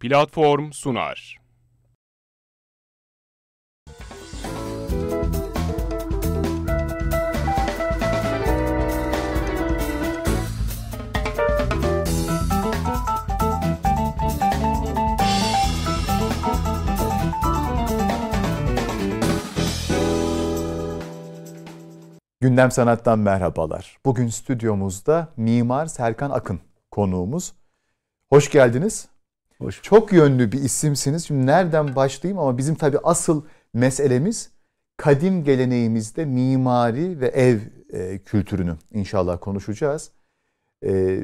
platform sunar. Gündem Sanat'tan merhabalar. Bugün stüdyomuzda Mimar Serkan Akın konuğumuz. Hoş geldiniz. Hoş. Çok yönlü bir isimsiniz. Şimdi nereden başlayayım ama bizim tabii asıl meselemiz kadim geleneğimizde mimari ve ev e, kültürünü inşallah konuşacağız. E,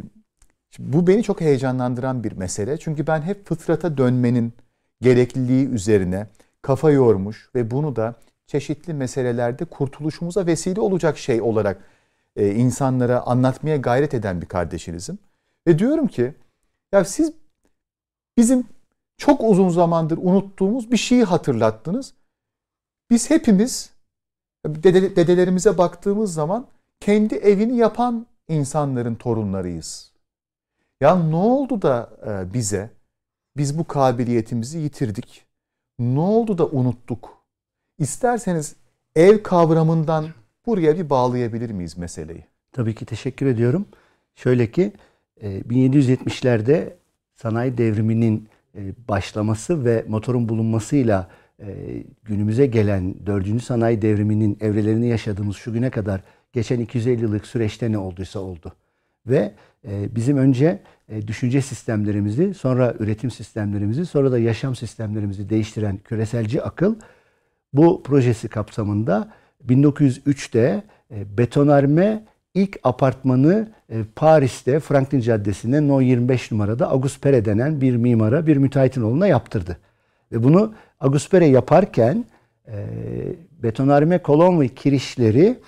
bu beni çok heyecanlandıran bir mesele. Çünkü ben hep fıtrata dönmenin gerekliliği üzerine kafa yormuş ve bunu da çeşitli meselelerde kurtuluşumuza vesile olacak şey olarak e, insanlara anlatmaya gayret eden bir kardeşinizim. Ve diyorum ki ya siz Bizim çok uzun zamandır unuttuğumuz bir şeyi hatırlattınız. Biz hepimiz dede, dedelerimize baktığımız zaman kendi evini yapan insanların torunlarıyız. Ya ne oldu da e, bize biz bu kabiliyetimizi yitirdik? Ne oldu da unuttuk? İsterseniz ev kavramından buraya bir bağlayabilir miyiz meseleyi? Tabii ki teşekkür ediyorum. Şöyle ki 1770'lerde e, sanayi devriminin e, başlaması ve motorun bulunmasıyla e, günümüze gelen 4. sanayi devriminin evrelerini yaşadığımız şu güne kadar geçen 250 yıllık süreçte ne olduysa oldu. Ve e, bizim önce düşünce sistemlerimizi, sonra üretim sistemlerimizi, sonra da yaşam sistemlerimizi değiştiren küreselci akıl bu projesi kapsamında 1903'te betonarme ilk apartmanı e, Paris'te Franklin Caddesi'nde No 25 numarada Agus Pere denen bir mimara, bir müteahhitin oğluna yaptırdı. Ve bunu Agus Pere yaparken e, betonarme kolon ve kirişleri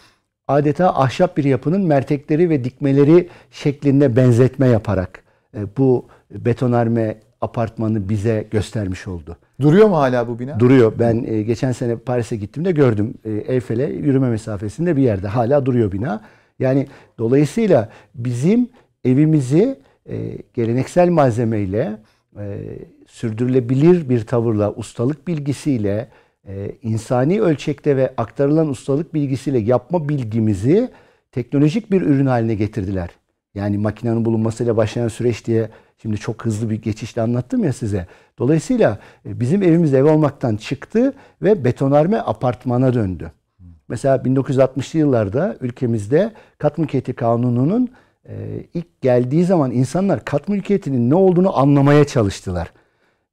adeta ahşap bir yapının mertekleri ve dikmeleri şeklinde benzetme yaparak e, bu betonarme apartmanı bize göstermiş oldu. Duruyor mu hala bu bina? Duruyor. Ben e, geçen sene Paris'e gittiğimde gördüm. E, Eyfel'e yürüme mesafesinde bir yerde hala duruyor bina. Yani dolayısıyla bizim evimizi e, geleneksel malzemeyle, e, sürdürülebilir bir tavırla, ustalık bilgisiyle, e, insani ölçekte ve aktarılan ustalık bilgisiyle yapma bilgimizi teknolojik bir ürün haline getirdiler. Yani makinenin bulunmasıyla başlayan süreç diye şimdi çok hızlı bir geçişle anlattım ya size. Dolayısıyla e, bizim evimiz ev olmaktan çıktı ve betonarme apartmana döndü. Mesela 1960'lı yıllarda ülkemizde kat mülkiyeti kanununun e, ilk geldiği zaman insanlar kat mülkiyetinin ne olduğunu anlamaya çalıştılar.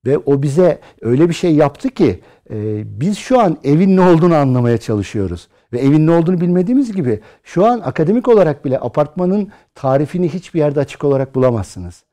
Ve o bize öyle bir şey yaptı ki e, biz şu an evin ne olduğunu anlamaya çalışıyoruz. Ve evin ne olduğunu bilmediğimiz gibi şu an akademik olarak bile apartmanın tarifini hiçbir yerde açık olarak bulamazsınız.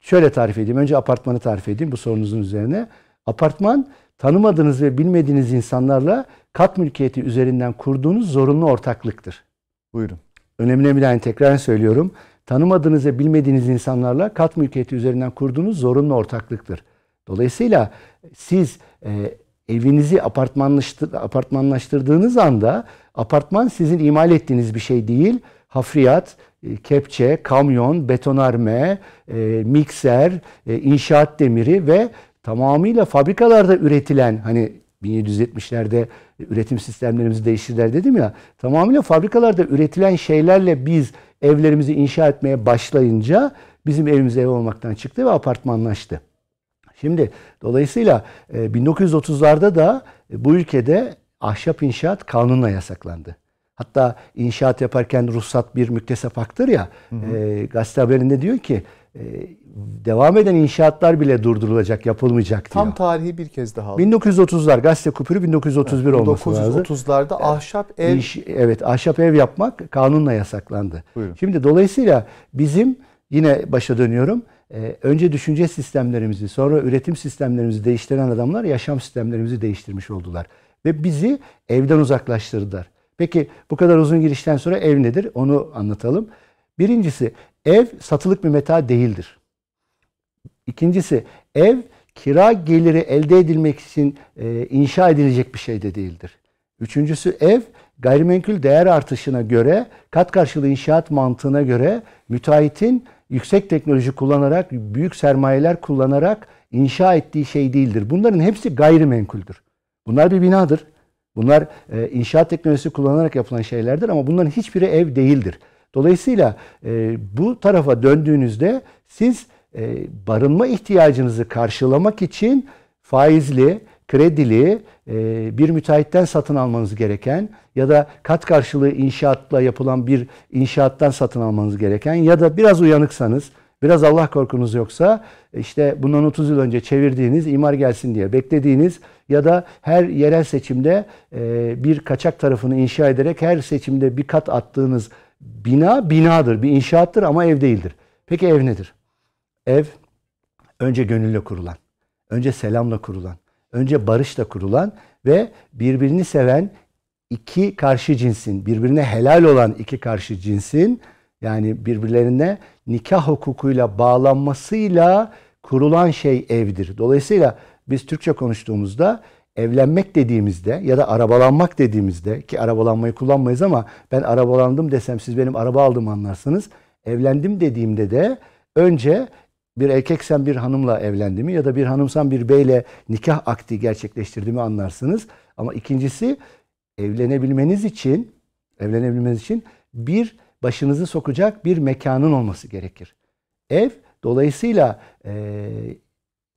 Şöyle tarif edeyim. Önce apartmanı tarif edeyim bu sorunuzun üzerine. Apartman tanımadığınız ve bilmediğiniz insanlarla kat mülkiyeti üzerinden kurduğunuz zorunlu ortaklıktır. Buyurun. Önemine bilen tekrar söylüyorum. Tanımadığınız ve bilmediğiniz insanlarla kat mülkiyeti üzerinden kurduğunuz zorunlu ortaklıktır. Dolayısıyla siz e, evinizi apartmanlaştır, apartmanlaştırdığınız anda apartman sizin imal ettiğiniz bir şey değil. Hafriyat, e, kepçe, kamyon, betonarme, e, mikser, e, inşaat demiri ve tamamıyla fabrikalarda üretilen hani 1770'lerde üretim sistemlerimizi değiştirdiler dedim ya. Tamamıyla fabrikalarda üretilen şeylerle biz evlerimizi inşa etmeye başlayınca bizim evimiz ev olmaktan çıktı ve apartmanlaştı. Şimdi dolayısıyla 1930'larda e, da e, bu ülkede ahşap inşaat kanunla yasaklandı. Hatta inşaat yaparken ruhsat bir müktesef haktır ya. Hı hı. E, gazete haberinde diyor ki e, devam eden inşaatlar bile durdurulacak, yapılmayacak diyor. Tam tarihi bir kez daha 1930'lar gazete kupürü 1931 evet, olması lazım. 1930'larda ahşap ev İş, evet ahşap ev yapmak kanunla yasaklandı. Buyurun. Şimdi dolayısıyla bizim yine başa dönüyorum. Ee, önce düşünce sistemlerimizi, sonra üretim sistemlerimizi değiştiren adamlar yaşam sistemlerimizi değiştirmiş oldular ve bizi evden uzaklaştırdılar. Peki bu kadar uzun girişten sonra ev nedir? Onu anlatalım. Birincisi ev satılık bir meta değildir. İkincisi ev kira geliri elde edilmek için e, inşa edilecek bir şey de değildir. Üçüncüsü ev gayrimenkul değer artışına göre kat karşılığı inşaat mantığına göre müteahhitin yüksek teknoloji kullanarak büyük sermayeler kullanarak inşa ettiği şey değildir. Bunların hepsi gayrimenkuldür. Bunlar bir binadır. Bunlar e, inşaat teknolojisi kullanarak yapılan şeylerdir ama bunların hiçbiri ev değildir. Dolayısıyla e, bu tarafa döndüğünüzde siz e, barınma ihtiyacınızı karşılamak için faizli, kredili e, bir müteahhitten satın almanız gereken ya da kat karşılığı inşaatla yapılan bir inşaattan satın almanız gereken ya da biraz uyanıksanız, biraz Allah korkunuz yoksa e, işte bundan 30 yıl önce çevirdiğiniz imar gelsin diye beklediğiniz ya da her yerel seçimde bir kaçak tarafını inşa ederek her seçimde bir kat attığınız bina binadır, bir inşaattır ama ev değildir. Peki ev nedir? Ev önce gönülle kurulan, önce selamla kurulan, önce barışla kurulan ve birbirini seven iki karşı cinsin, birbirine helal olan iki karşı cinsin yani birbirlerine nikah hukukuyla bağlanmasıyla kurulan şey evdir. Dolayısıyla biz Türkçe konuştuğumuzda evlenmek dediğimizde ya da arabalanmak dediğimizde ki arabalanmayı kullanmayız ama ben arabalandım desem siz benim araba aldım anlarsınız. Evlendim dediğimde de önce bir erkeksen bir hanımla evlendi mi ya da bir hanımsan bir beyle nikah akdi gerçekleştirdiğimi anlarsınız. Ama ikincisi evlenebilmeniz için evlenebilmeniz için bir başınızı sokacak bir mekanın olması gerekir. Ev dolayısıyla e,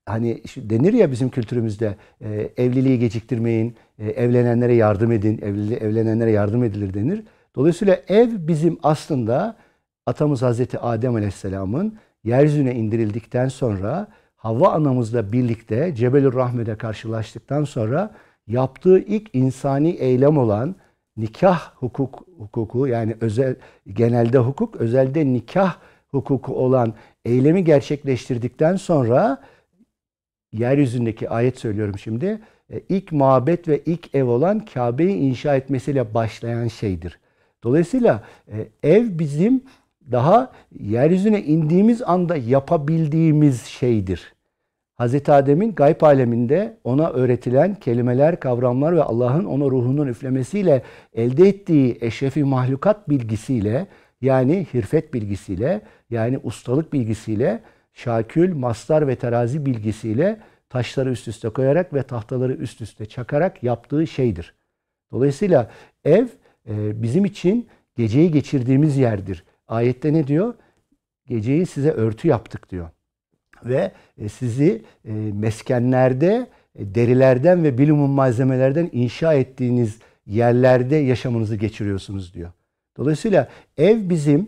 hani denir ya bizim kültürümüzde e, evliliği geciktirmeyin, e, evlenenlere yardım edin, evli, evlenenlere yardım edilir denir. Dolayısıyla ev bizim aslında atamız Hazreti Adem Aleyhisselam'ın yeryüzüne indirildikten sonra Havva anamızla birlikte cebel Rahme'de karşılaştıktan sonra yaptığı ilk insani eylem olan nikah hukuk hukuku yani özel genelde hukuk özelde nikah hukuku olan eylemi gerçekleştirdikten sonra yeryüzündeki ayet söylüyorum şimdi e, ilk mabet ve ilk ev olan Kabe'yi inşa etmesiyle başlayan şeydir. Dolayısıyla e, ev bizim daha yeryüzüne indiğimiz anda yapabildiğimiz şeydir. Hz. Adem'in gayb aleminde ona öğretilen kelimeler, kavramlar ve Allah'ın ona ruhunun üflemesiyle elde ettiği eşrefi mahlukat bilgisiyle yani hirfet bilgisiyle yani ustalık bilgisiyle şakül, mastar ve terazi bilgisiyle taşları üst üste koyarak ve tahtaları üst üste çakarak yaptığı şeydir. Dolayısıyla ev e, bizim için geceyi geçirdiğimiz yerdir Ayette ne diyor? Geceyi size örtü yaptık diyor. Ve e, sizi e, meskenlerde, e, derilerden ve bilimum malzemelerden inşa ettiğiniz yerlerde yaşamınızı geçiriyorsunuz diyor. Dolayısıyla ev bizim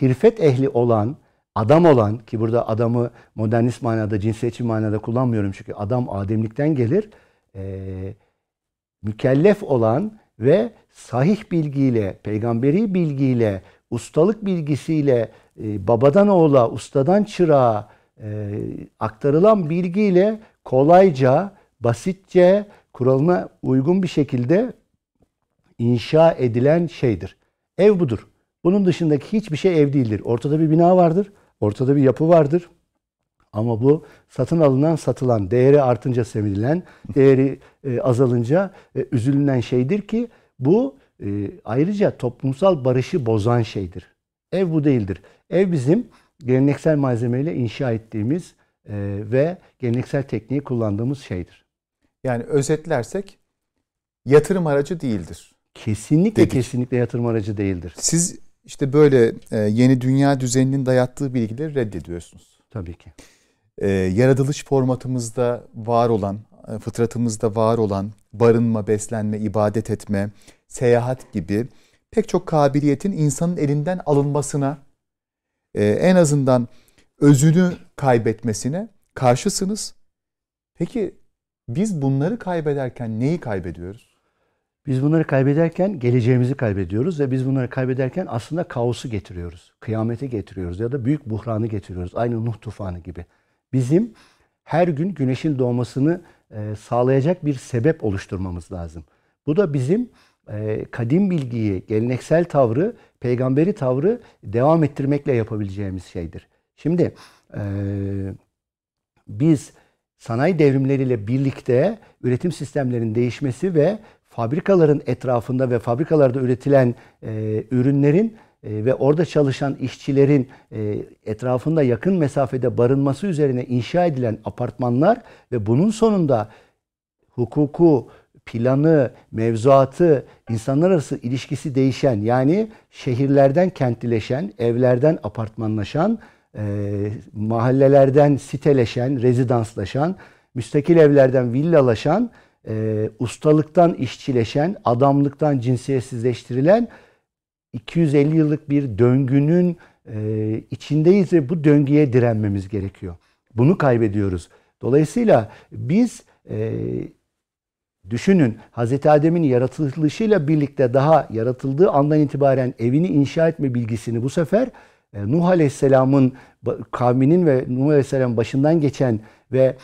hirfet ehli olan, adam olan ki burada adamı modernist manada, cinsiyetçi manada kullanmıyorum çünkü adam ademlikten gelir. mükellef olan ve sahih bilgiyle, peygamberi bilgiyle ustalık bilgisiyle e, babadan oğula, ustadan çırağa e, aktarılan bilgiyle kolayca, basitçe, kuralına uygun bir şekilde inşa edilen şeydir. Ev budur. Bunun dışındaki hiçbir şey ev değildir. Ortada bir bina vardır, ortada bir yapı vardır. Ama bu satın alınan, satılan, değeri artınca sevinilen, değeri e, azalınca e, üzülünen şeydir ki bu e, ayrıca toplumsal barışı bozan şeydir. Ev bu değildir. Ev bizim geleneksel malzemeyle inşa ettiğimiz e, ve geleneksel tekniği kullandığımız şeydir. Yani özetlersek yatırım aracı değildir. Kesinlikle dedik. kesinlikle yatırım aracı değildir. Siz işte böyle e, yeni dünya düzeninin dayattığı bilgileri reddediyorsunuz. Tabii ki. E, yaratılış formatımızda var olan e, fıtratımızda var olan barınma, beslenme, ibadet etme, seyahat gibi pek çok kabiliyetin insanın elinden alınmasına, e, en azından özünü kaybetmesine karşısınız. Peki biz bunları kaybederken neyi kaybediyoruz? Biz bunları kaybederken geleceğimizi kaybediyoruz ve biz bunları kaybederken aslında kaosu getiriyoruz. kıyamete getiriyoruz ya da büyük buhranı getiriyoruz. Aynı Nuh tufanı gibi. Bizim her gün güneşin doğmasını e, sağlayacak bir sebep oluşturmamız lazım. Bu da bizim e, kadim bilgiyi, geleneksel tavrı, peygamberi tavrı devam ettirmekle yapabileceğimiz şeydir. Şimdi e, biz sanayi devrimleriyle birlikte üretim sistemlerinin değişmesi ve fabrikaların etrafında ve fabrikalarda üretilen ürünlerin ee, ve orada çalışan işçilerin e, etrafında yakın mesafede barınması üzerine inşa edilen apartmanlar ve bunun sonunda hukuku, planı, mevzuatı, insanlar arası ilişkisi değişen yani şehirlerden kentleşen evlerden apartmanlaşan, e, mahallelerden siteleşen, rezidanslaşan, müstakil evlerden villalaşan, e, ustalıktan işçileşen, adamlıktan cinsiyetsizleştirilen 250 yıllık bir döngünün e, içindeyiz ve bu döngüye direnmemiz gerekiyor. Bunu kaybediyoruz. Dolayısıyla biz e, düşünün Hazreti Adem'in yaratılışıyla birlikte daha yaratıldığı andan itibaren evini inşa etme bilgisini bu sefer e, Nuh Aleyhisselam'ın kavminin ve Nuh Aleyhisselam başından geçen ve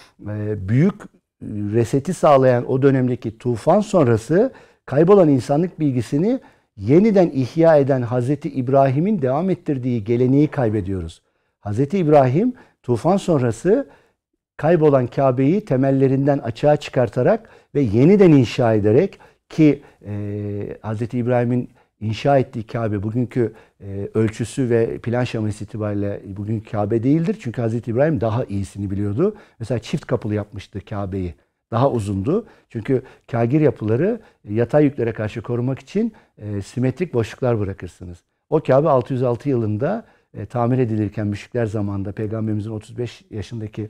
büyük reseti sağlayan o dönemdeki tufan sonrası kaybolan insanlık bilgisini yeniden ihya eden Hazreti İbrahim'in devam ettirdiği geleneği kaybediyoruz. Hazreti İbrahim tufan sonrası kaybolan Kabe'yi temellerinden açığa çıkartarak ve yeniden inşa ederek ki e, Hz. İbrahim'in inşa ettiği Kabe bugünkü e, ölçüsü ve plan şeması itibariyle bugün Kabe değildir. Çünkü Hazreti İbrahim daha iyisini biliyordu. Mesela çift kapılı yapmıştı Kabe'yi daha uzundu. Çünkü kagir yapıları e, yatay yüklere karşı korumak için e, simetrik boşluklar bırakırsınız. O Kabe 606 yılında e, tamir edilirken müşrikler zamanında Peygamberimizin 35 yaşındaki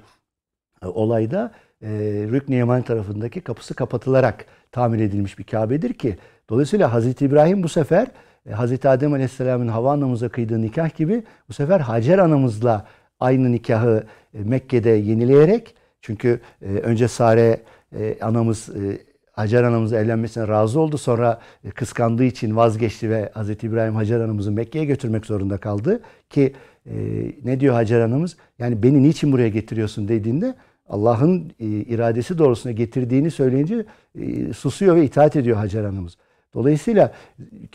e, olayda e, Rükn-i Yaman tarafındaki kapısı kapatılarak tamir edilmiş bir Kabe'dir ki dolayısıyla Hazreti İbrahim bu sefer e, Hazreti Adem Aleyhisselam'ın hava anamıza kıydığı nikah gibi bu sefer Hacer anamızla aynı nikahı e, Mekke'de yenileyerek çünkü e, önce Sare e, anamız e, Hacer anamızın evlenmesine razı oldu. Sonra kıskandığı için vazgeçti ve Hz. İbrahim Hacer anamızı Mekke'ye götürmek zorunda kaldı. Ki ne diyor Hacer anamız? Yani beni niçin buraya getiriyorsun dediğinde Allah'ın iradesi doğrusuna getirdiğini söyleyince susuyor ve itaat ediyor Hacer anamız. Dolayısıyla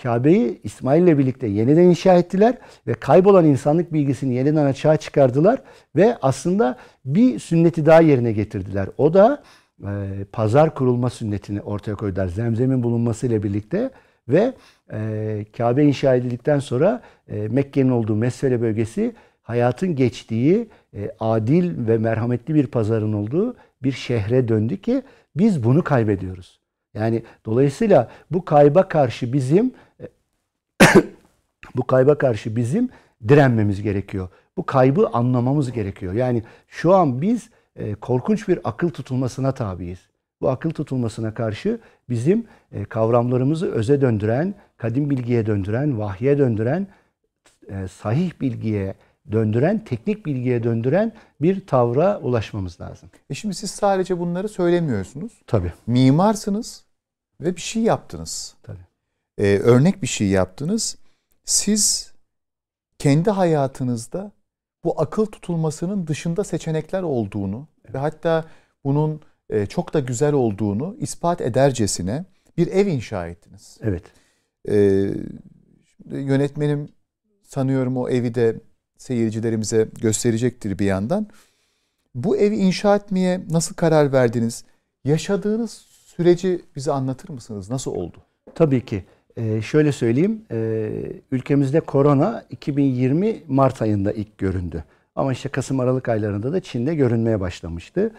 Kabe'yi İsmail ile birlikte yeniden inşa ettiler ve kaybolan insanlık bilgisini yeniden açığa çıkardılar ve aslında bir sünneti daha yerine getirdiler. O da e, pazar kurulma sünnetini ortaya koydular. Zemzem'in bulunması ile birlikte ve e, Kabe inşa edildikten sonra e, Mekke'nin olduğu Mesfele bölgesi hayatın geçtiği e, adil ve merhametli bir pazarın olduğu bir şehre döndü ki biz bunu kaybediyoruz. Yani dolayısıyla bu kayba karşı bizim e, bu kayba karşı bizim direnmemiz gerekiyor. Bu kaybı anlamamız gerekiyor. Yani şu an biz e, korkunç bir akıl tutulmasına tabiiz. Bu akıl tutulmasına karşı bizim e, kavramlarımızı öze döndüren, kadim bilgiye döndüren, vahye döndüren, e, sahih bilgiye, döndüren, teknik bilgiye döndüren bir tavra ulaşmamız lazım. E şimdi siz sadece bunları söylemiyorsunuz. Tabii. Mimarsınız ve bir şey yaptınız. Tabii. Ee, örnek bir şey yaptınız. Siz kendi hayatınızda bu akıl tutulmasının dışında seçenekler olduğunu evet. ve hatta bunun e, çok da güzel olduğunu ispat edercesine bir ev inşa ettiniz. Evet. Ee, yönetmenim sanıyorum o evi de seyircilerimize gösterecektir bir yandan. Bu evi inşa etmeye nasıl karar verdiniz? Yaşadığınız süreci bize anlatır mısınız? Nasıl oldu? Tabii ki. Ee, şöyle söyleyeyim, e, ülkemizde korona 2020 Mart ayında ilk göründü. Ama işte Kasım-Aralık aylarında da Çin'de görünmeye başlamıştı.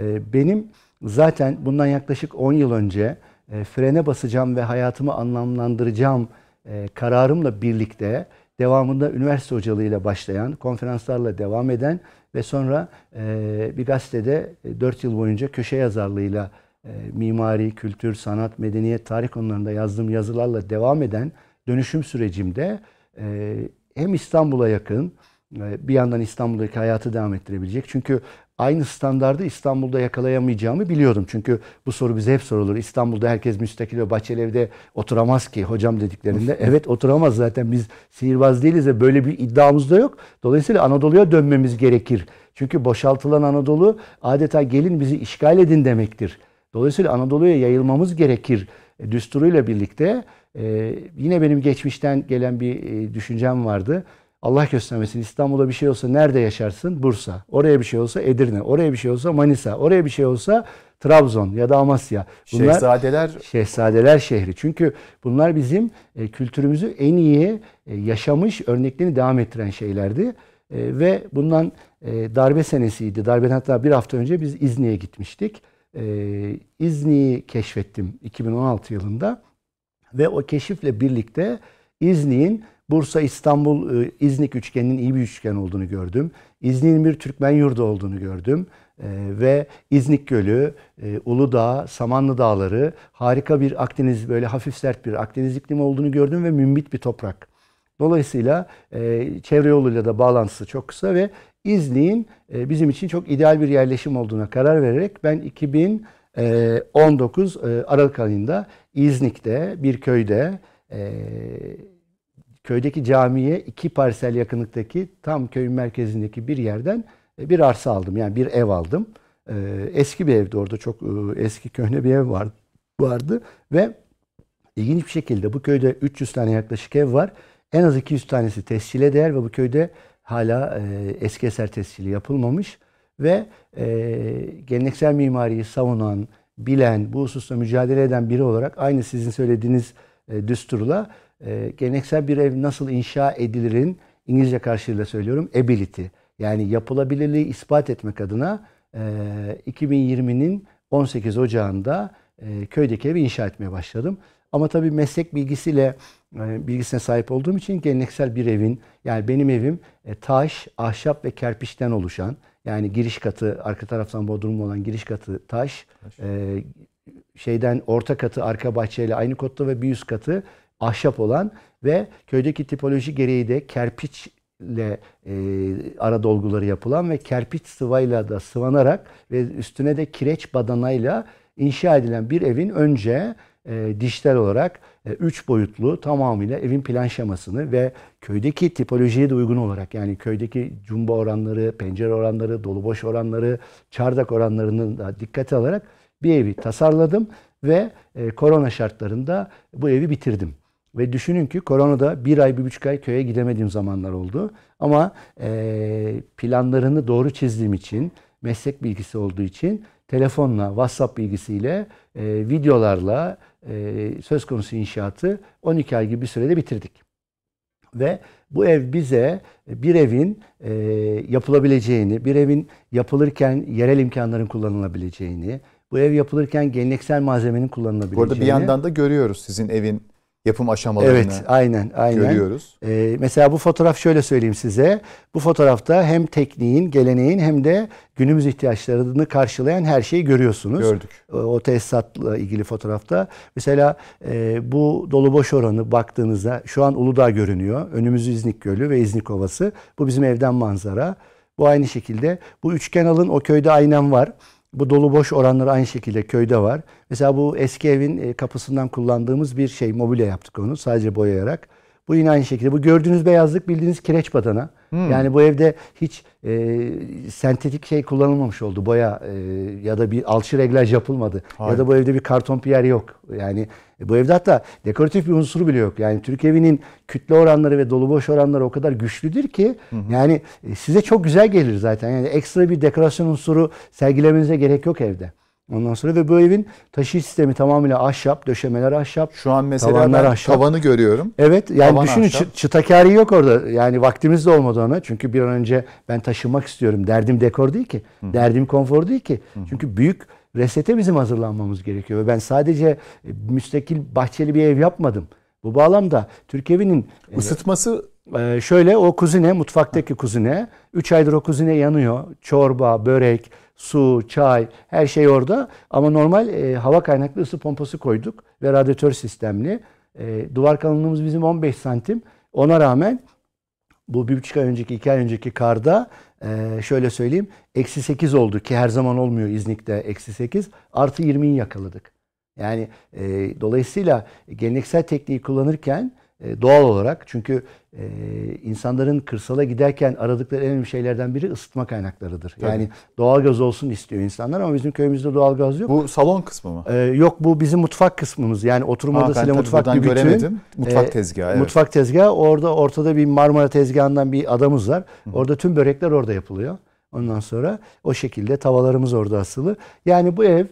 E, benim zaten bundan yaklaşık 10 yıl önce e, frene basacağım ve hayatımı anlamlandıracağım e, kararımla birlikte devamında üniversite hocalığıyla başlayan, konferanslarla devam eden ve sonra e, bir gazetede 4 e, yıl boyunca köşe yazarlığıyla e, mimari, kültür, sanat, medeniyet, tarih konularında yazdığım yazılarla devam eden dönüşüm sürecimde e, hem İstanbul'a yakın, e, bir yandan İstanbul'daki hayatı devam ettirebilecek. Çünkü aynı standardı İstanbul'da yakalayamayacağımı biliyordum. Çünkü bu soru bize hep sorulur. İstanbul'da herkes müstakil ve bahçeli evde oturamaz ki hocam dediklerinde. evet oturamaz zaten biz sihirbaz değiliz ve böyle bir iddiamız da yok. Dolayısıyla Anadolu'ya dönmemiz gerekir. Çünkü boşaltılan Anadolu adeta gelin bizi işgal edin demektir. Dolayısıyla Anadolu'ya yayılmamız gerekir e, düsturuyla birlikte e, yine benim geçmişten gelen bir e, düşüncem vardı. Allah göstermesin İstanbul'da bir şey olsa nerede yaşarsın? Bursa. Oraya bir şey olsa Edirne. Oraya bir şey olsa Manisa. Oraya bir şey olsa Trabzon ya da Amasya. Bunlar, şehzadeler. Şehzadeler şehri. Çünkü bunlar bizim e, kültürümüzü en iyi e, yaşamış örneklerini devam ettiren şeylerdi. E, ve bundan darbe senesiydi. Darbeden hatta bir hafta önce biz İzni'ye gitmiştik. E, İzni'yi keşfettim 2016 yılında. Ve o keşifle birlikte İzni'nin Bursa, İstanbul, e, İznik üçgeninin iyi bir üçgen olduğunu gördüm. İznik'in bir Türkmen yurdu olduğunu gördüm. E, ve İznik Gölü, e, Uludağ, Samanlı Dağları harika bir Akdeniz, böyle hafif sert bir Akdeniz iklimi olduğunu gördüm ve mümbit bir toprak. Dolayısıyla e, çevre yoluyla da bağlantısı çok kısa ve İznik'in bizim için çok ideal bir yerleşim olduğuna karar vererek ben 2019 Aralık ayında İznik'te bir köyde köydeki camiye iki parsel yakınlıktaki tam köyün merkezindeki bir yerden e, bir arsa aldım. Yani bir ev aldım. E, eski bir evdi orada çok e, eski köhne bir ev vardı, vardı. ve ilginç bir şekilde bu köyde 300 tane yaklaşık ev var. En az 200 tanesi tescile değer ve bu köyde hala eski eser tescili yapılmamış ve geleneksel mimariyi savunan, bilen, bu hususta mücadele eden biri olarak aynı sizin söylediğiniz düsturla e, geleneksel bir ev nasıl inşa edilirin İngilizce karşılığıyla söylüyorum ability yani yapılabilirliği ispat etmek adına e, 2020'nin 18 Ocağı'nda e, köydeki evi inşa etmeye başladım. Ama tabii meslek bilgisiyle e, bilgisine sahip olduğum için geleneksel bir evin yani benim evim e, taş, ahşap ve kerpiçten oluşan yani giriş katı arka taraftan bodrum olan giriş katı taş, taş. E, şeyden orta katı arka bahçeyle aynı kodda ve bir üst katı ahşap olan ve köydeki tipoloji gereği de kerpiçle e, ara dolguları yapılan ve kerpiç sıvayla da sıvanarak ve üstüne de kireç badanayla inşa edilen bir evin önce e, dijital olarak e, üç boyutlu tamamıyla evin plan şemasını ve köydeki tipolojiye de uygun olarak yani köydeki cumba oranları, pencere oranları, dolu boş oranları, çardak oranlarını da dikkate alarak bir evi tasarladım ve e, korona şartlarında bu evi bitirdim. Ve düşünün ki koronada bir ay, bir buçuk ay köye gidemediğim zamanlar oldu. Ama e, planlarını doğru çizdiğim için, meslek bilgisi olduğu için telefonla, WhatsApp bilgisiyle, e, videolarla e, söz konusu inşaatı 12 ay gibi bir sürede bitirdik. Ve bu ev bize bir evin e, yapılabileceğini, bir evin yapılırken yerel imkanların kullanılabileceğini, bu ev yapılırken geleneksel malzemenin kullanılabileceğini. Bu bir yandan da görüyoruz sizin evin yapım aşamalarını evet, aynen, aynen. görüyoruz. Ee, mesela bu fotoğraf şöyle söyleyeyim size. Bu fotoğrafta hem tekniğin, geleneğin hem de günümüz ihtiyaçlarını karşılayan her şeyi görüyorsunuz. Gördük. O, ee, o tesisatla ilgili fotoğrafta. Mesela e, bu dolu boş oranı baktığınızda şu an Uludağ görünüyor. Önümüz İznik Gölü ve İznik Ovası. Bu bizim evden manzara. Bu aynı şekilde. Bu üçgen alın o köyde aynen var. Bu dolu boş oranları aynı şekilde köyde var. Mesela bu eski evin e, kapısından kullandığımız bir şey mobilya yaptık onu sadece boyayarak. Bu yine aynı şekilde. Bu gördüğünüz beyazlık bildiğiniz kireç badana. Hmm. Yani bu evde hiç e, sentetik şey kullanılmamış oldu. Boya e, ya da bir alçı reglaj yapılmadı. Hayır. Ya da bu evde bir karton piyer yok. Yani e, bu evde hatta dekoratif bir unsuru bile yok. Yani Türk evinin kütle oranları ve dolu boş oranları o kadar güçlüdür ki hı hı. yani e, size çok güzel gelir zaten. Yani ekstra bir dekorasyon unsuru sergilemenize gerek yok evde. Ondan sonra ve bu evin taşıyıç sistemi tamamıyla ahşap, döşemeler ahşap. Şu an mesela ben ahşap. tavanı görüyorum. Evet yani Tavan düşünün ahşap. çıtakari yok orada. Yani vaktimiz de olmadı ona. Çünkü bir an önce ben taşınmak istiyorum. Derdim dekor değil ki. Hı. Derdim konfor değil ki. Hı. Çünkü büyük resete bizim hazırlanmamız gerekiyor. Ve ben sadece e, müstakil bahçeli bir ev yapmadım. Bu bağlamda Türkiye'nin ısıtması e, e, şöyle o kuzine mutfaktaki kuzine 3 aydır o kuzine yanıyor. Çorba, börek, su, çay her şey orada. Ama normal e, hava kaynaklı ısı pompası koyduk ve radyatör sistemli. E, duvar kalınlığımız bizim 15 santim. Ona rağmen bu bir buçuk ay önceki, iki ay önceki karda e, şöyle söyleyeyim eksi 8 oldu ki her zaman olmuyor İznik'te eksi 8. Artı 20'yi yakaladık. Yani e, dolayısıyla geleneksel tekniği kullanırken e, doğal olarak çünkü e, insanların kırsala giderken aradıkları en önemli şeylerden biri ısıtma kaynaklarıdır. Tabii. Yani doğalgaz olsun istiyor insanlar ama bizim köyümüzde doğalgaz yok. Bu salon kısmı mı? E, yok bu bizim mutfak kısmımız. Yani oturma Aa, odasıyla mutfak dübütü. göremedim. Mutfak tezgahı. Evet. Mutfak tezgahı orada ortada bir Marmara tezgahından bir adamız var. Orada tüm börekler orada yapılıyor. Ondan sonra o şekilde tavalarımız orada asılı. Yani bu ev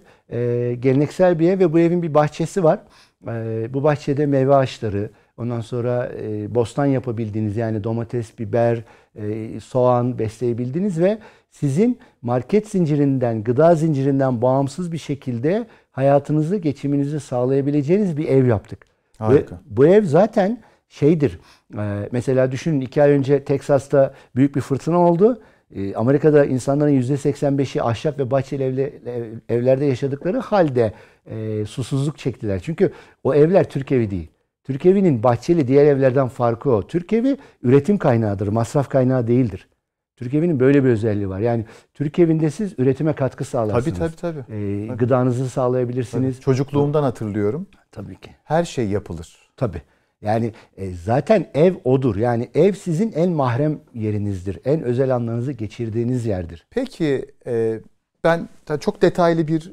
geleneksel bir ev ve bu evin bir bahçesi var. bu bahçede meyve ağaçları, Ondan sonra e, bostan yapabildiniz yani domates, biber, e, soğan besleyebildiniz ve sizin market zincirinden, gıda zincirinden bağımsız bir şekilde hayatınızı, geçiminizi sağlayabileceğiniz bir ev yaptık. Harika. Ve bu ev zaten şeydir. E, mesela düşünün iki ay önce Teksas'ta büyük bir fırtına oldu. E, Amerika'da insanların %85'i ahşap ve bahçeli evle, evlerde yaşadıkları halde e, susuzluk çektiler. Çünkü o evler Türk evi değil. Türk evinin bahçeli diğer evlerden farkı o. Türk evi üretim kaynağıdır, masraf kaynağı değildir. Türk evinin böyle bir özelliği var. Yani Türk evinde siz üretime katkı sağlarsınız. Tabii tabii tabii. Ee, tabii. Gıdanızı sağlayabilirsiniz. Tabii. Çocukluğumdan hatırlıyorum. Tabii ki. Her şey yapılır. Tabii. Yani e, zaten ev odur. Yani ev sizin en mahrem yerinizdir. En özel anlarınızı geçirdiğiniz yerdir. Peki e, ben çok detaylı bir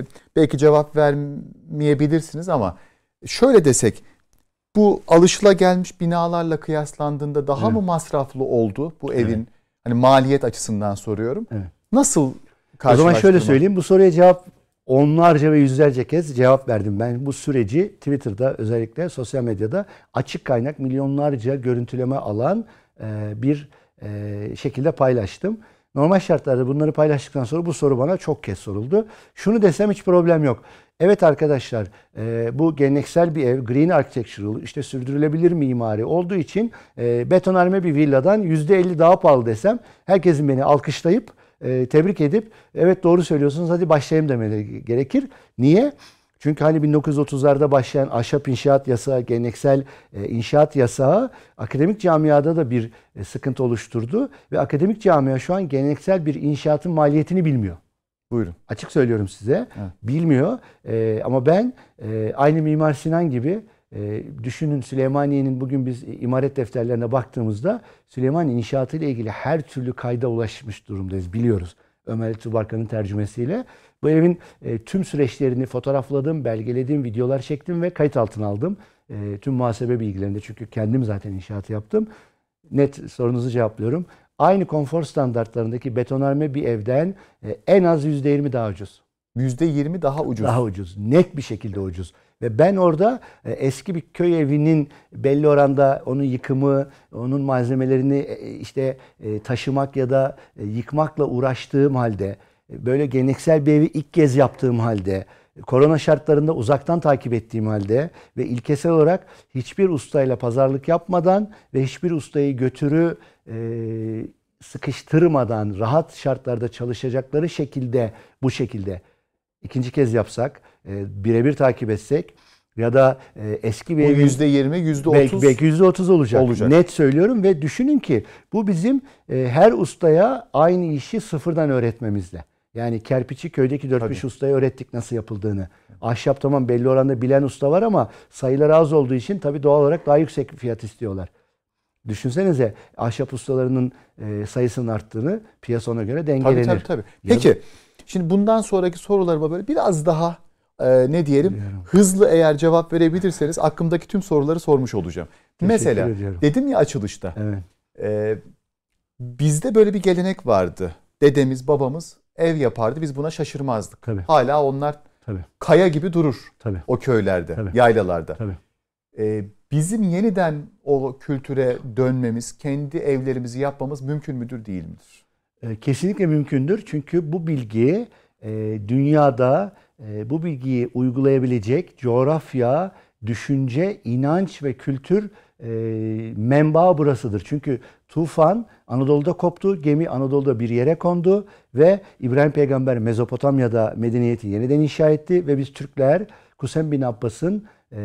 e, belki cevap vermeyebilirsiniz ama şöyle desek bu alışıla gelmiş binalarla kıyaslandığında daha evet. mı masraflı oldu bu evin? Evet. Hani maliyet açısından soruyorum. Evet. Nasıl O zaman şöyle söyleyeyim. Bu soruya cevap onlarca ve yüzlerce kez cevap verdim. Ben bu süreci Twitter'da özellikle sosyal medyada açık kaynak milyonlarca görüntüleme alan bir şekilde paylaştım. Normal şartlarda bunları paylaştıktan sonra bu soru bana çok kez soruldu. Şunu desem hiç problem yok. Evet arkadaşlar e, bu geleneksel bir ev, green architectural, işte sürdürülebilir mimari olduğu için e, betonarme bir villadan %50 daha pahalı desem herkesin beni alkışlayıp e, tebrik edip evet doğru söylüyorsunuz hadi başlayayım demeleri gerekir. Niye? Çünkü hani 1930'larda başlayan ahşap inşaat yasağı, geleneksel e, inşaat yasağı akademik camiada da bir e, sıkıntı oluşturdu. Ve akademik camia şu an geleneksel bir inşaatın maliyetini bilmiyor. Buyurun. Açık söylüyorum size. Evet. Bilmiyor ee, ama ben e, aynı Mimar Sinan gibi e, düşünün Süleymaniye'nin bugün biz imaret defterlerine baktığımızda Süleymaniye inşaatı ile ilgili her türlü kayda ulaşmış durumdayız biliyoruz. Ömer Tubarkan'ın tercümesiyle. Bu evin e, tüm süreçlerini fotoğrafladım, belgeledim, videolar çektim ve kayıt altına aldım. E, tüm muhasebe bilgilerinde çünkü kendim zaten inşaatı yaptım. Net sorunuzu cevaplıyorum. Aynı konfor standartlarındaki betonarme bir evden e, en az %20 daha ucuz. %20 daha ucuz. Daha ucuz. Net bir şekilde ucuz. Ve ben orada e, eski bir köy evinin belli oranda onun yıkımı, onun malzemelerini e, işte e, taşımak ya da yıkmakla uğraştığım halde böyle geleneksel bir evi ilk kez yaptığım halde, korona şartlarında uzaktan takip ettiğim halde ve ilkesel olarak hiçbir ustayla pazarlık yapmadan ve hiçbir ustayı götürü e, sıkıştırmadan rahat şartlarda çalışacakları şekilde bu şekilde ikinci kez yapsak, e, birebir takip etsek ya da e, eski bir evin yüzde yirmi, yüzde otuz belki yüzde otuz olacak. olacak. Net söylüyorum ve düşünün ki bu bizim e, her ustaya aynı işi sıfırdan öğretmemizle. Yani kerpiçi köydeki 4-5 ustaya öğrettik nasıl yapıldığını. Ahşap tamam belli oranda bilen usta var ama sayıları az olduğu için tabii doğal olarak daha yüksek fiyat istiyorlar. Düşünsenize ahşap ustalarının e, sayısının arttığını piyasa göre dengelenir. Tabii tabii. tabii. Peki şimdi bundan sonraki sorularıma böyle biraz daha e, ne diyelim Biliyorum. hızlı eğer cevap verebilirseniz aklımdaki tüm soruları sormuş olacağım. Teşekkür Mesela ediyorum. dedim ya açılışta. Evet. E, bizde böyle bir gelenek vardı. Dedemiz babamız ev yapardı. Biz buna şaşırmazdık. Tabii. Hala onlar Tabii. kaya gibi durur Tabii. o köylerde, Tabii. yaylalarda. Tabii. Ee, bizim yeniden o kültüre dönmemiz, kendi evlerimizi yapmamız mümkün müdür değil midir? Ee, kesinlikle mümkündür. Çünkü bu bilgi e, dünyada e, bu bilgiyi uygulayabilecek coğrafya, düşünce, inanç ve kültür e, ee, menba burasıdır. Çünkü tufan Anadolu'da koptu, gemi Anadolu'da bir yere kondu ve İbrahim Peygamber Mezopotamya'da medeniyeti yeniden inşa etti ve biz Türkler Kusem bin Abbas'ın e, e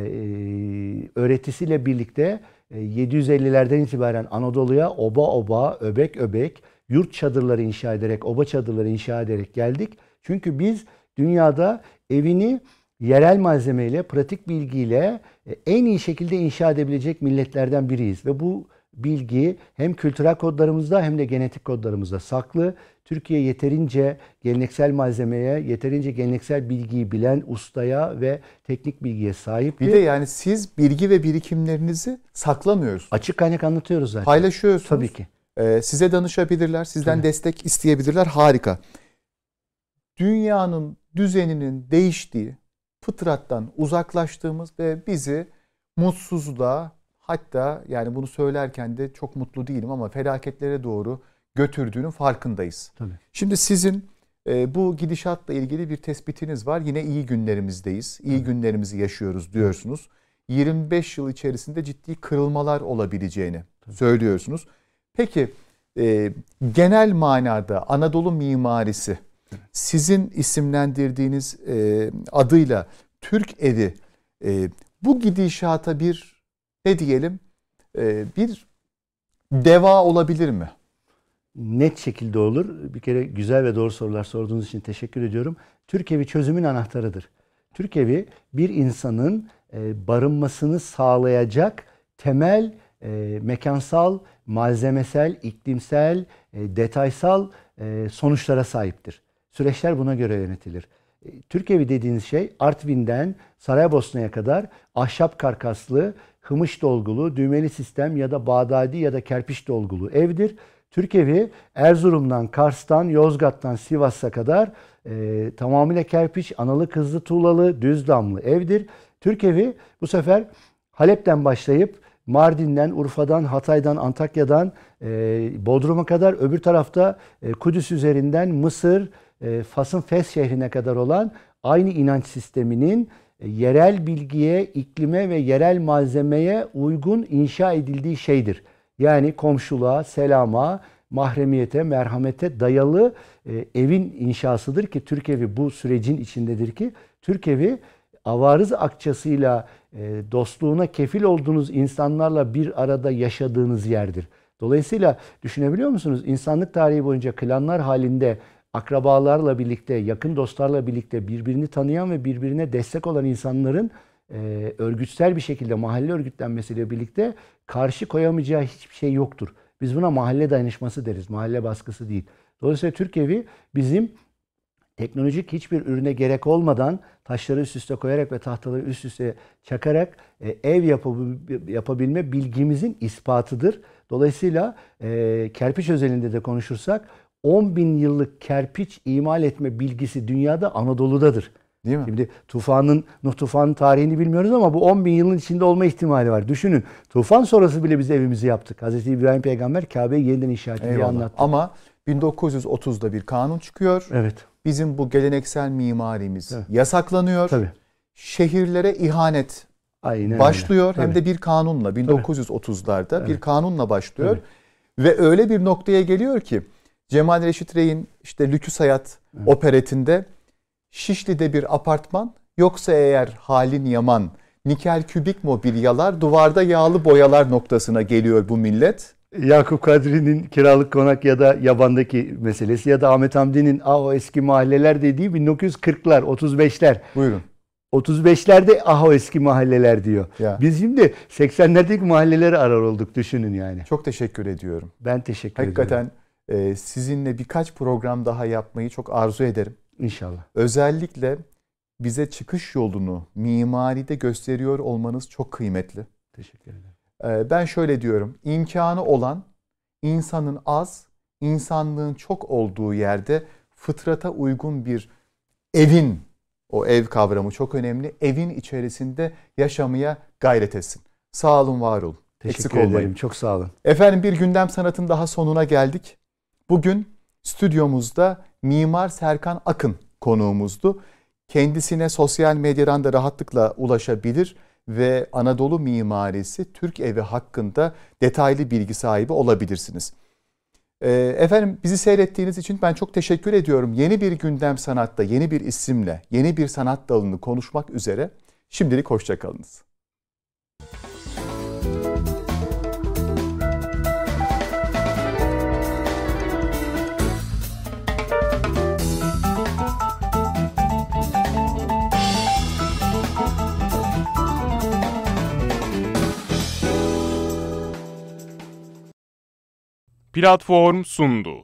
öğretisiyle birlikte e, 750'lerden itibaren Anadolu'ya oba oba, öbek öbek, yurt çadırları inşa ederek, oba çadırları inşa ederek geldik. Çünkü biz dünyada evini yerel malzemeyle, pratik bilgiyle e, en iyi şekilde inşa edebilecek milletlerden biriyiz. Ve bu bilgi hem kültürel kodlarımızda hem de genetik kodlarımızda saklı. Türkiye yeterince geleneksel malzemeye, yeterince geleneksel bilgiyi bilen ustaya ve teknik bilgiye sahip. Bir de yani siz bilgi ve birikimlerinizi saklamıyorsunuz. Açık kaynak anlatıyoruz zaten. Paylaşıyorsunuz. Tabii ki. Ee, size danışabilirler, sizden Tabii. destek isteyebilirler. Harika. Dünyanın düzeninin değiştiği, fıtrattan uzaklaştığımız ve bizi mutsuzluğa hatta yani bunu söylerken de çok mutlu değilim ama felaketlere doğru götürdüğünün farkındayız. Tabii. Şimdi sizin e, bu gidişatla ilgili bir tespitiniz var. Yine iyi günlerimizdeyiz. İyi Tabii. günlerimizi yaşıyoruz diyorsunuz. 25 yıl içerisinde ciddi kırılmalar olabileceğini Tabii. söylüyorsunuz. Peki e, genel manada Anadolu mimarisi sizin isimlendirdiğiniz e, adıyla Türk evi e, bu gidişata bir ne diyelim e, bir deva olabilir mi? Net şekilde olur. Bir kere güzel ve doğru sorular sorduğunuz için teşekkür ediyorum. Türk evi çözümün anahtarıdır. Türk evi bir insanın e, barınmasını sağlayacak temel e, mekansal, malzemesel, iklimsel, e, detaysal e, sonuçlara sahiptir. Süreçler buna göre yönetilir. E, Türkevi dediğiniz şey Artvin'den Saraybosna'ya kadar ahşap karkaslı, hımış dolgulu, düğmeli sistem ya da Bağdadi ya da kerpiç dolgulu evdir. Türkevi Erzurum'dan, Kars'tan, Yozgat'tan Sivas'a kadar e, tamamıyla kerpiç, analı kızlı tuğlalı, düz damlı evdir. Türkevi bu sefer Halep'ten başlayıp Mardin'den, Urfa'dan, Hatay'dan, Antakya'dan, e, Bodrum'a kadar öbür tarafta e, Kudüs üzerinden Mısır, e, Fas'ın Fes şehrine kadar olan aynı inanç sisteminin e, yerel bilgiye, iklime ve yerel malzemeye uygun inşa edildiği şeydir. Yani komşuluğa, selama, mahremiyete, merhamete dayalı e, evin inşasıdır ki Türk evi bu sürecin içindedir ki Türk evi avarız akçasıyla dostluğuna kefil olduğunuz insanlarla bir arada yaşadığınız yerdir. Dolayısıyla düşünebiliyor musunuz? İnsanlık tarihi boyunca klanlar halinde akrabalarla birlikte, yakın dostlarla birlikte birbirini tanıyan ve birbirine destek olan insanların e, örgütsel bir şekilde mahalle örgütlenmesiyle birlikte karşı koyamayacağı hiçbir şey yoktur. Biz buna mahalle dayanışması deriz, mahalle baskısı değil. Dolayısıyla Türk evi bizim teknolojik hiçbir ürüne gerek olmadan taşları üst üste koyarak ve tahtaları üst üste çakarak e, ev yapab- yapabilme bilgimizin ispatıdır. Dolayısıyla e, kerpiç özelinde de konuşursak 10 bin yıllık kerpiç imal etme bilgisi dünyada Anadolu'dadır. Değil mi? Şimdi tufanın, Nuh tufanın tarihini bilmiyoruz ama bu 10 bin yılın içinde olma ihtimali var. Düşünün tufan sonrası bile biz evimizi yaptık. Hz. İbrahim peygamber Kabe'yi yeniden inşa ettiği anlattı. Ama 1930'da bir kanun çıkıyor. Evet. Bizim bu geleneksel mimarimiz evet. yasaklanıyor. Tabii. Şehirlere ihanet Aynen başlıyor. Öyle. Hem de bir kanunla 1930'larda evet. bir kanunla başlıyor. Evet. Ve öyle bir noktaya geliyor ki Cemal Reşit Rey'in işte Lüküs Hayat evet. operetinde Şişli'de bir apartman yoksa eğer halin yaman nikel kübik mobilyalar duvarda yağlı boyalar noktasına geliyor bu millet. Yakup Kadri'nin kiralık konak ya da yabandaki meselesi ya da Ahmet Hamdi'nin ah o eski mahalleler dediği 1940'lar 35'ler. Buyurun. 35'lerde ah o eski mahalleler diyor. Ya. Biz şimdi 80'lerdeki mahalleleri arar olduk düşünün yani. Çok teşekkür ediyorum. Ben teşekkür Hakikaten ediyorum. Hakikaten ee, sizinle birkaç program daha yapmayı çok arzu ederim. İnşallah. Özellikle bize çıkış yolunu mimaride gösteriyor olmanız çok kıymetli. Teşekkür ederim. Ee, ben şöyle diyorum. İmkanı olan insanın az, insanlığın çok olduğu yerde fıtrata uygun bir evin o ev kavramı çok önemli. Evin içerisinde yaşamaya gayret etsin. Sağ olun, var olun. Teşekkür Eksik ederim. Olmayın. Çok sağ olun. Efendim bir gündem sanatın daha sonuna geldik. Bugün stüdyomuzda Mimar Serkan Akın konuğumuzdu. Kendisine sosyal medyadan da rahatlıkla ulaşabilir ve Anadolu mimarisi Türk evi hakkında detaylı bilgi sahibi olabilirsiniz. Ee, efendim bizi seyrettiğiniz için ben çok teşekkür ediyorum. Yeni bir gündem sanatta, yeni bir isimle, yeni bir sanat dalını konuşmak üzere. Şimdilik hoşçakalınız. platform sundu.